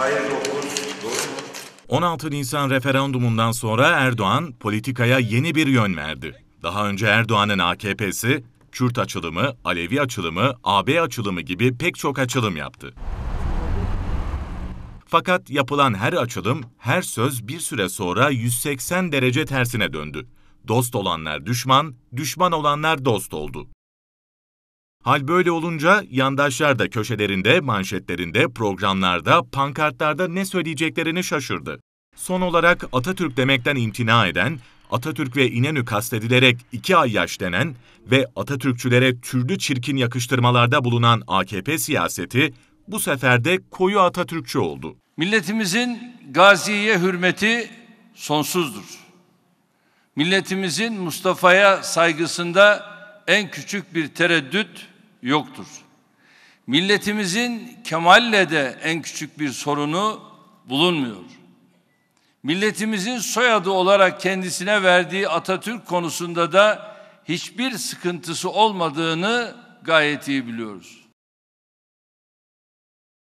Hayır 9. Doğru mu? 16 Nisan referandumundan sonra Erdoğan politikaya yeni bir yön verdi. Daha önce Erdoğan'ın AKP'si Kürt açılımı, Alevi açılımı, AB açılımı gibi pek çok açılım yaptı. Fakat yapılan her açılım, her söz bir süre sonra 180 derece tersine döndü. Dost olanlar düşman, düşman olanlar dost oldu. Hal böyle olunca yandaşlar da köşelerinde, manşetlerinde, programlarda, pankartlarda ne söyleyeceklerini şaşırdı. Son olarak Atatürk demekten imtina eden, Atatürk ve İnönü kastedilerek iki ay yaş denen ve Atatürkçülere türlü çirkin yakıştırmalarda bulunan AKP siyaseti bu sefer de koyu Atatürkçü oldu. Milletimizin gaziye hürmeti sonsuzdur. Milletimizin Mustafa'ya saygısında en küçük bir tereddüt yoktur. Milletimizin kemalle de en küçük bir sorunu bulunmuyor. Milletimizin soyadı olarak kendisine verdiği Atatürk konusunda da hiçbir sıkıntısı olmadığını gayet iyi biliyoruz.